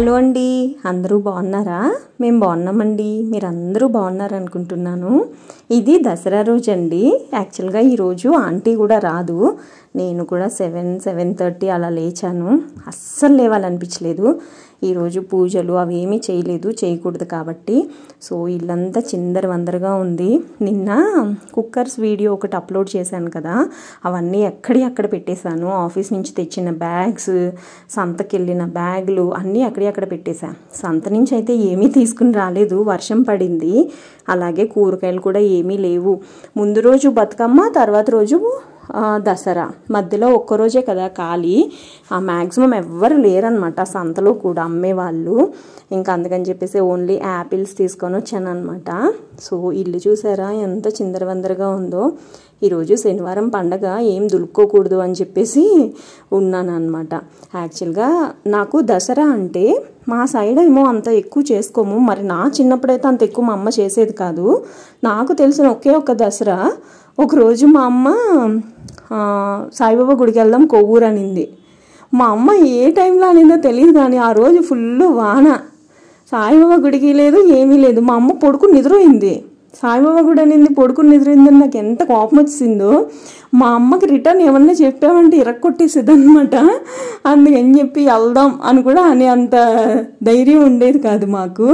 hello అండి అందరూ బాగున్నారా మేము బాగున్నామండి మీరందరూ బాగున్నారు అనుకుంటున్నాను ఇది దసరా రోజు అండి యాక్చువల్గా ఈరోజు ఆంటీ కూడా రాదు నేను కూడా సెవెన్ సెవెన్ థర్టీ అలా లేచాను అస్సలు లేవాలనిపించలేదు ఈరోజు పూజలు అవి ఏమీ చేయలేదు చేయకూడదు కాబట్టి సో ఇల్లంతా చిందరవందరగా ఉంది నిన్న కుక్కర్స్ వీడియో ఒకటి అప్లోడ్ చేశాను కదా అవన్నీ ఎక్కడి అక్కడ పెట్టేశాను ఆఫీస్ నుంచి తెచ్చిన బ్యాగ్స్ సంతకెళ్ళిన బ్యాగులు అన్నీ అక్కడి అక్కడ పెట్టేశాను సంత నుంచి అయితే ఏమీ తీసుకుని రాలేదు వర్షం పడింది అలాగే కూరగాయలు కూడా ఏమీ లేవు ముందు రోజు బతుకమ్మ తర్వాత రోజు దసరా మధ్యలో ఒక్కరోజే కదా ఖాళీ ఆ మ్యాక్సిమం ఎవ్వరు లేరనమాట సంతలో కూడా అమ్మేవాళ్ళు ఇంకా అందుకని చెప్పేసి ఓన్లీ యాపిల్స్ తీసుకొని అనమాట సో ఇల్లు చూసారా ఎంత చిందరవందరగా ఉందో ఈరోజు శనివారం పండగ ఏం దులుపుకోకూడదు అని చెప్పేసి ఉన్నాను అనమాట యాక్చువల్గా నాకు దసరా అంటే మా సైడ్ ఏమో అంత ఎక్కువ చేసుకోము మరి నా చిన్నప్పుడైతే అంత ఎక్కువ మా అమ్మ చేసేది కాదు నాకు తెలిసిన ఒకే ఒక దసరా ఒకరోజు మా అమ్మ సాయిబాబా గుడికి వెళ్దాం కొవ్వూరు అనింది మా అమ్మ ఏ టైంలో అనిందో తెలియదు కానీ ఆ రోజు ఫుల్ వాన సాయిబాబా గుడికి లేదు ఏమీ లేదు మా అమ్మ పొడుకు నిద్రపోయింది సాయిబాబా కూడా అనింది పడుకుని నిద్రైంది నాకు ఎంత కోపం వచ్చిందో మా అమ్మకి రిటర్న్ ఏమన్నా చెప్పామంటే అనమాట అందుకని చెప్పి వెళ్దాం అని కూడా అనే అంత ధైర్యం ఉండేది కాదు మాకు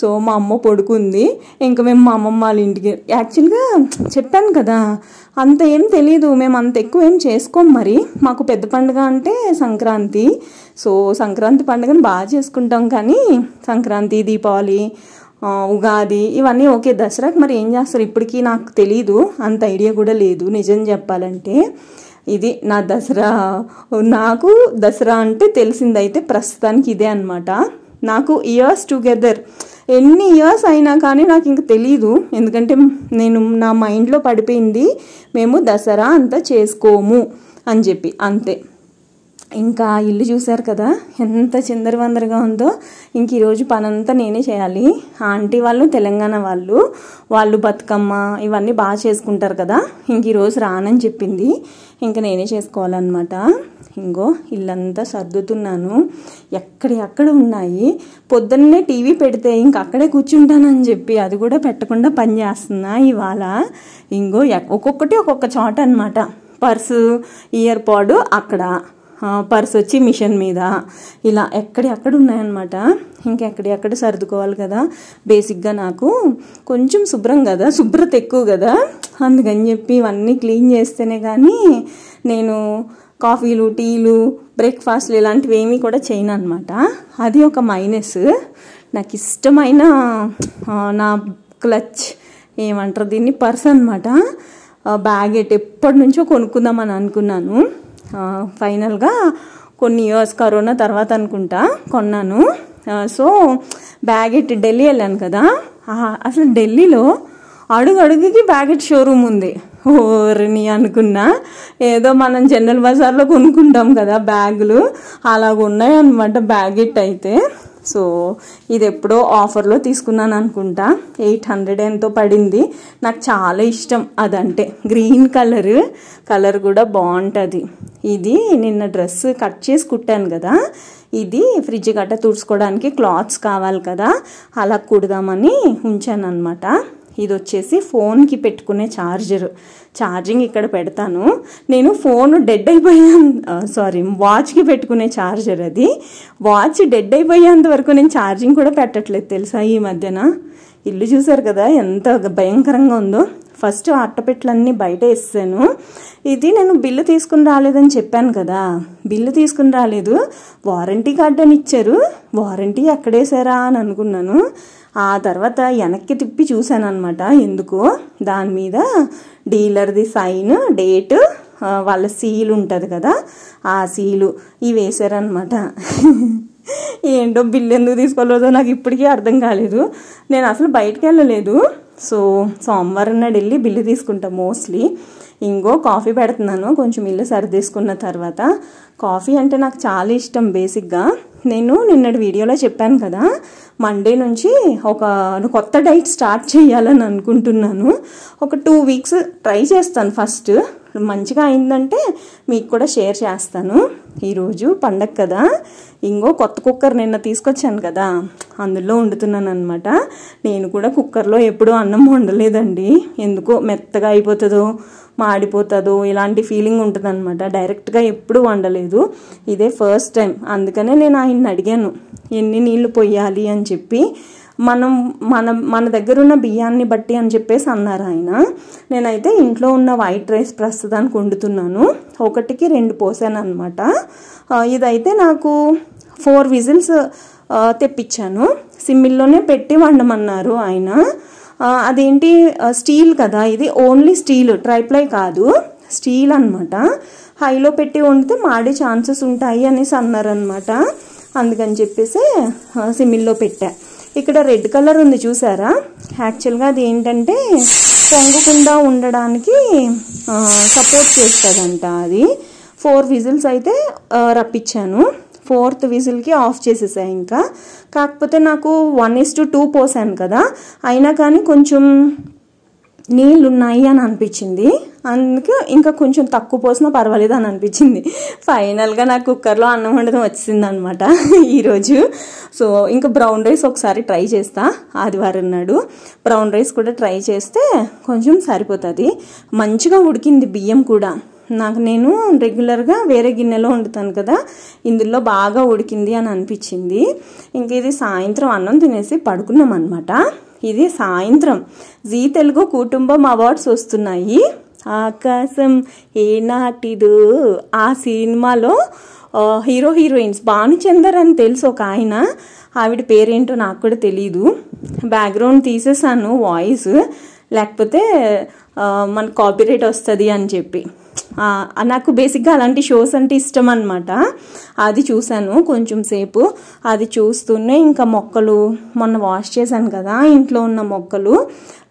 సో మా అమ్మ పడుకుంది ఇంకా మేము మా అమ్మమ్మ వాళ్ళ ఇంటికి యాక్చువల్గా చెప్పాను కదా అంత ఏం తెలియదు మేము అంత ఎక్కువ ఏం చేసుకోం మరి మాకు పెద్ద పండుగ అంటే సంక్రాంతి సో సంక్రాంతి పండుగను బాగా చేసుకుంటాం కానీ సంక్రాంతి దీపావళి ఉగాది ఇవన్నీ ఓకే దసరాకి మరి ఏం చేస్తారు ఇప్పటికీ నాకు తెలీదు అంత ఐడియా కూడా లేదు నిజం చెప్పాలంటే ఇది నా దసరా నాకు దసరా అంటే తెలిసిందైతే ప్రస్తుతానికి ఇదే అనమాట నాకు ఇయర్స్ టుగెదర్ ఎన్ని ఇయర్స్ అయినా కానీ నాకు ఇంక తెలీదు ఎందుకంటే నేను నా మైండ్లో పడిపోయింది మేము దసరా అంతా చేసుకోము అని చెప్పి అంతే ఇంకా ఇల్లు చూసారు కదా ఎంత చిందరవందరగా ఉందో ఇంక ఈరోజు పనంతా నేనే చేయాలి ఆంటీ వాళ్ళు తెలంగాణ వాళ్ళు వాళ్ళు బతుకమ్మ ఇవన్నీ బాగా చేసుకుంటారు కదా ఇంక ఈరోజు రానని చెప్పింది ఇంకా నేనే చేసుకోవాలన్నమాట ఇంకో ఇల్లంతా సర్దుతున్నాను ఎక్కడెక్కడ ఉన్నాయి పొద్దున్నే టీవీ పెడితే ఇంక అక్కడే కూర్చుంటానని చెప్పి అది కూడా పెట్టకుండా పని చేస్తున్నా ఇవాళ ఇంకో ఒక్కొక్కటి ఒక్కొక్క చోట అనమాట పర్సు ఇయర్ పాడు అక్కడ పర్స్ వచ్చి మిషన్ మీద ఇలా ఎక్కడి అక్కడ ఉన్నాయన్నమాట ఇంకెక్కడి ఎక్కడ సర్దుకోవాలి కదా బేసిక్గా నాకు కొంచెం శుభ్రం కదా శుభ్రత ఎక్కువ కదా అందుకని చెప్పి ఇవన్నీ క్లీన్ చేస్తేనే కానీ నేను కాఫీలు టీలు బ్రేక్ఫాస్ట్లు ఇలాంటివి ఏమీ కూడా చేయను అనమాట అది ఒక మైనస్ నాకు ఇష్టమైన నా క్లచ్ ఏమంటారు దీన్ని పర్స్ అనమాట ఎట్ ఎప్పటి నుంచో కొనుక్కుందామని అనుకున్నాను ఫైనల్గా కొన్ని ఇయర్స్ కరోనా తర్వాత అనుకుంటా కొన్నాను సో బ్యాగెట్ ఢిల్లీ వెళ్ళాను కదా అసలు ఢిల్లీలో అడుగు అడుగుకి బ్యాగెట్ షోరూమ్ ఉంది ఓరిని అనుకున్నా ఏదో మనం జనరల్ బజార్లో కొనుక్కుంటాం కదా బ్యాగులు అలాగ ఉన్నాయన్నమాట బ్యాగెట్ అయితే సో ఇది ఎప్పుడో ఆఫర్లో తీసుకున్నాను అనుకుంటా ఎయిట్ హండ్రెడ్ ఎంతో పడింది నాకు చాలా ఇష్టం అదంటే గ్రీన్ కలర్ కలర్ కూడా బాగుంటుంది ఇది నిన్న డ్రెస్ కట్ చేసి కుట్టాను కదా ఇది ఫ్రిడ్జ్ గట్ట తుడుచుకోవడానికి క్లాత్స్ కావాలి కదా అలా కుడదామని ఉంచాను అనమాట ఇది వచ్చేసి ఫోన్కి పెట్టుకునే ఛార్జర్ ఛార్జింగ్ ఇక్కడ పెడతాను నేను ఫోన్ డెడ్ అయిపోయాను సారీ వాచ్కి పెట్టుకునే ఛార్జర్ అది వాచ్ డెడ్ అయిపోయేంత వరకు నేను ఛార్జింగ్ కూడా పెట్టట్లేదు తెలుసా ఈ మధ్యన ఇల్లు చూసారు కదా ఎంత భయంకరంగా ఉందో ఫస్ట్ అట్టపెట్లన్నీ బయట వేస్తాను ఇది నేను బిల్లు తీసుకుని రాలేదని చెప్పాను కదా బిల్లు తీసుకుని రాలేదు వారంటీ కార్డు అని ఇచ్చారు వారంటీ ఎక్కడేసారా అని అనుకున్నాను ఆ తర్వాత వెనక్కి తిప్పి చూశాను అనమాట ఎందుకు దాని మీద డీలర్ది సైన్ డేటు వాళ్ళ సీలు ఉంటుంది కదా ఆ సీలు ఇవి వేసారనమాట ఏంటో బిల్లు ఎందుకు తీసుకోలేదో నాకు ఇప్పటికీ అర్థం కాలేదు నేను అసలు బయటకు వెళ్ళలేదు సో సోమవారం నాడు వెళ్ళి బిల్లు తీసుకుంటా మోస్ట్లీ ఇంకో కాఫీ పెడుతున్నాను కొంచెం ఇల్లు సరిదేసుకున్న తర్వాత కాఫీ అంటే నాకు చాలా ఇష్టం బేసిక్గా నేను నిన్నటి వీడియోలో చెప్పాను కదా మండే నుంచి ఒక కొత్త డైట్ స్టార్ట్ చేయాలని అనుకుంటున్నాను ఒక టూ వీక్స్ ట్రై చేస్తాను ఫస్ట్ మంచిగా అయిందంటే మీకు కూడా షేర్ చేస్తాను ఈరోజు పండగ కదా ఇంకో కొత్త కుక్కర్ నిన్న తీసుకొచ్చాను కదా అందులో వండుతున్నాను అనమాట నేను కూడా కుక్కర్లో ఎప్పుడూ అన్నం వండలేదండి ఎందుకో మెత్తగా అయిపోతుందో మాడిపోతుందో ఇలాంటి ఫీలింగ్ ఉంటుంది అనమాట డైరెక్ట్గా ఎప్పుడు వండలేదు ఇదే ఫస్ట్ టైం అందుకనే నేను ఆయన్ని అడిగాను ఎన్ని నీళ్లు పొయ్యాలి అని చెప్పి మనం మన మన దగ్గర ఉన్న బియ్యాన్ని బట్టి అని చెప్పేసి అన్నారు ఆయన నేనైతే ఇంట్లో ఉన్న వైట్ రైస్ ప్రస్తుతానికి వండుతున్నాను ఒకటికి రెండు పోసాను అనమాట ఇదైతే నాకు ఫోర్ విజిల్స్ తెప్పించాను సిమ్మిల్లోనే పెట్టి వండమన్నారు ఆయన అదేంటి స్టీల్ కదా ఇది ఓన్లీ స్టీల్ ట్రైప్లై కాదు స్టీల్ అనమాట హైలో పెట్టి వండితే మాడే ఛాన్సెస్ ఉంటాయి అనేసి అన్నారనమాట అందుకని చెప్పేసి సిమ్మిల్లో పెట్టాను ఇక్కడ రెడ్ కలర్ ఉంది చూసారా యాక్చువల్గా అది ఏంటంటే పొంగకుండా ఉండడానికి సపోర్ట్ చేస్తుందంట అది ఫోర్ విజిల్స్ అయితే రప్పించాను ఫోర్త్ విజిల్కి ఆఫ్ చేసేసా ఇంకా కాకపోతే నాకు వన్ ఇస్ టు టూ పోసాను కదా అయినా కానీ కొంచెం నీళ్ళు ఉన్నాయి అని అనిపించింది అందుకు ఇంకా కొంచెం తక్కువ పోసినా పర్వాలేదు అని అనిపించింది ఫైనల్గా నాకు కుక్కర్లో అన్నం వండడం వచ్చింది అనమాట ఈరోజు సో ఇంకా బ్రౌన్ రైస్ ఒకసారి ట్రై చేస్తా ఆదివారం నాడు బ్రౌన్ రైస్ కూడా ట్రై చేస్తే కొంచెం సరిపోతుంది మంచిగా ఉడికింది బియ్యం కూడా నాకు నేను రెగ్యులర్గా వేరే గిన్నెలో వండుతాను కదా ఇందులో బాగా ఉడికింది అని అనిపించింది ఇంక ఇది సాయంత్రం అన్నం తినేసి పడుకున్నాం అనమాట ఇది సాయంత్రం జీ తెలుగు కుటుంబం అవార్డ్స్ వస్తున్నాయి ఆకాశం ఏనాటిదో ఆ సినిమాలో హీరో హీరోయిన్స్ భానుచందర్ అని తెలుసు ఒక ఆయన ఆవిడ పేరేంటో నాకు కూడా తెలీదు బ్యాక్గ్రౌండ్ తీసేసాను వాయిస్ లేకపోతే మన కాపీరేట్ వస్తుంది అని చెప్పి నాకు బేసిక్గా అలాంటి షోస్ అంటే ఇష్టం అనమాట అది చూశాను కొంచెం సేపు అది చూస్తూనే ఇంకా మొక్కలు మొన్న వాష్ చేశాను కదా ఇంట్లో ఉన్న మొక్కలు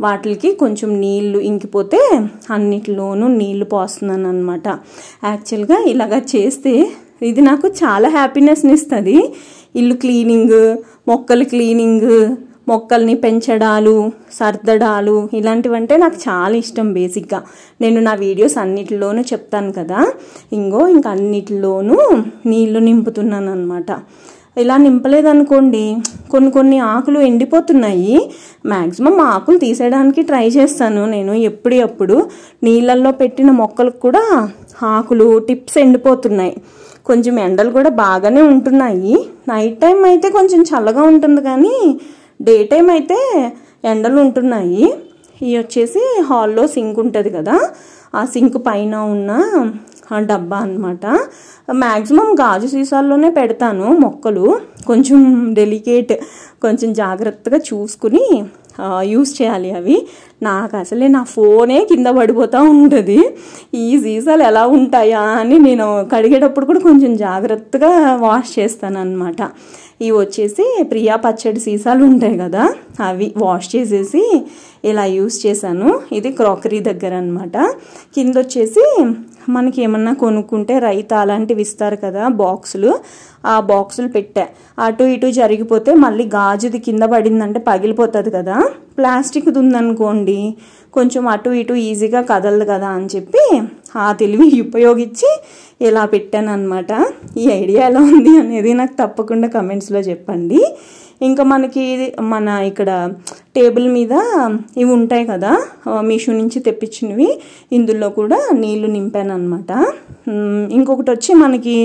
వాటికి కొంచెం నీళ్లు ఇంకిపోతే అన్నిటిలోనూ నీళ్లు పోస్తున్నాను అనమాట యాక్చువల్గా ఇలాగ చేస్తే ఇది నాకు చాలా హ్యాపీనెస్ని ఇస్తుంది ఇల్లు క్లీనింగ్ మొక్కలు క్లీనింగ్ మొక్కల్ని పెంచడాలు సర్దడాలు ఇలాంటివంటే నాకు చాలా ఇష్టం బేసిక్గా నేను నా వీడియోస్ అన్నిటిలోనూ చెప్తాను కదా ఇంకో ఇంక అన్నిటిలోనూ నీళ్లు నింపుతున్నాను అనమాట ఇలా నింపలేదనుకోండి కొన్ని కొన్ని ఆకులు ఎండిపోతున్నాయి మ్యాక్సిమం ఆకులు తీసేయడానికి ట్రై చేస్తాను నేను ఎప్పుడప్పుడు నీళ్ళల్లో పెట్టిన మొక్కలకు కూడా ఆకులు టిప్స్ ఎండిపోతున్నాయి కొంచెం ఎండలు కూడా బాగానే ఉంటున్నాయి నైట్ టైం అయితే కొంచెం చల్లగా ఉంటుంది కానీ డే టైం అయితే ఎండలు ఉంటున్నాయి ఇవి వచ్చేసి హాల్లో సింక్ ఉంటుంది కదా ఆ సింక్ పైన ఉన్న డబ్బా అనమాట మ్యాక్సిమం గాజు సీసాల్లోనే పెడతాను మొక్కలు కొంచెం డెలికేట్ కొంచెం జాగ్రత్తగా చూసుకుని యూస్ చేయాలి అవి నాకు అసలే నా ఫోనే కింద పడిపోతూ ఉంటుంది ఈ సీసాలు ఎలా ఉంటాయా అని నేను కడిగేటప్పుడు కూడా కొంచెం జాగ్రత్తగా వాష్ చేస్తాను అనమాట ఇవి వచ్చేసి ప్రియా పచ్చడి సీసాలు ఉంటాయి కదా అవి వాష్ చేసేసి ఇలా యూస్ చేశాను ఇది క్రాకరీ దగ్గర అనమాట కింద వచ్చేసి మనకి ఏమన్నా కొనుక్కుంటే రైతు అలాంటివి ఇస్తారు కదా బాక్సులు ఆ బాక్సులు పెట్టా అటు ఇటు జరిగిపోతే మళ్ళీ గాజుది కింద పడిందంటే పగిలిపోతుంది కదా ప్లాస్టిక్ది ఉందనుకోండి కొంచెం అటు ఇటు ఈజీగా కదలదు కదా అని చెప్పి ఆ తెలివి ఉపయోగించి ఇలా పెట్టాను అనమాట ఈ ఐడియా ఎలా ఉంది అనేది నాకు తప్పకుండా కమెంట్స్లో చెప్పండి ఇంకా మనకి మన ఇక్కడ టేబుల్ మీద ఇవి ఉంటాయి కదా మీషో నుంచి తెప్పించినవి ఇందులో కూడా నీళ్లు నింపాను అనమాట ఇంకొకటి వచ్చి మనకి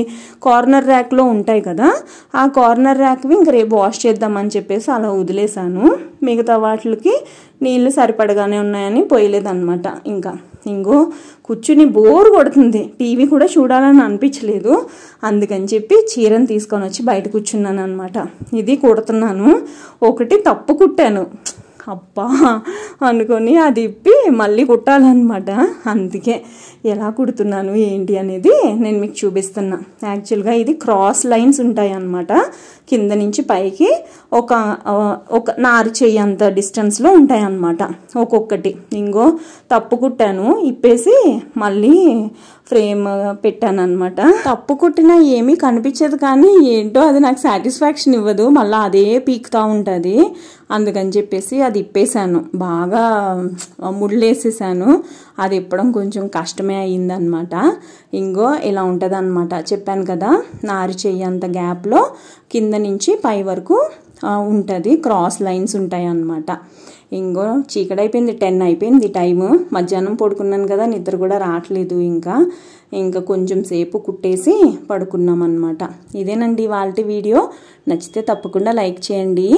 కార్నర్ ర్యాక్లో ఉంటాయి కదా ఆ కార్నర్ ర్యాక్వి ఇంక రేపు వాష్ చేద్దామని చెప్పేసి అలా వదిలేశాను మిగతా వాటికి నీళ్ళు సరిపడగానే ఉన్నాయని పోయలేదన్నమాట ఇంకా మార్నింగ్ కూర్చుని బోర్ కొడుతుంది టీవీ కూడా చూడాలని అనిపించలేదు అందుకని చెప్పి చీరను తీసుకొని వచ్చి బయట కూర్చున్నాను అనమాట ఇది కుడుతున్నాను ఒకటి తప్పు కుట్టాను అబ్బా అనుకొని అది ఇప్పి మళ్ళీ కుట్టాలన్నమాట అందుకే ఎలా కుడుతున్నాను ఏంటి అనేది నేను మీకు చూపిస్తున్నా యాక్చువల్గా ఇది క్రాస్ లైన్స్ ఉంటాయి అన్నమాట కింద నుంచి పైకి ఒక ఒక నారు చెయ్యి అంత డిస్టెన్స్లో ఉంటాయి అన్నమాట ఒక్కొక్కటి ఇంకో తప్పు కుట్టాను ఇప్పేసి మళ్ళీ ఫ్రేమ్ పెట్టాను అనమాట తప్పు కుట్టినా ఏమీ కనిపించదు కానీ ఏంటో అది నాకు సాటిస్ఫాక్షన్ ఇవ్వదు మళ్ళీ అదే పీకుతూ ఉంటుంది అందుకని చెప్పేసి అది ఇప్పేశాను బాగా బాగా ముళ్ళేసేసాను అది ఇప్పడం కొంచెం కష్టమే అయిందనమాట ఇంకో ఇలా ఉంటుందన్నమాట చెప్పాను కదా నారు చెయ్యంత గ్యాప్లో కింద నుంచి పై వరకు ఉంటుంది క్రాస్ లైన్స్ ఉంటాయి అన్నమాట ఇంకో చీకటైపోయింది అయిపోయింది టెన్ అయిపోయింది టైము మధ్యాహ్నం పడుకున్నాను కదా నిద్ర కూడా రావట్లేదు ఇంకా ఇంకా కొంచెం సేపు కుట్టేసి పడుకున్నాం అనమాట ఇదేనండి వాళ్ళ వీడియో నచ్చితే తప్పకుండా లైక్ చేయండి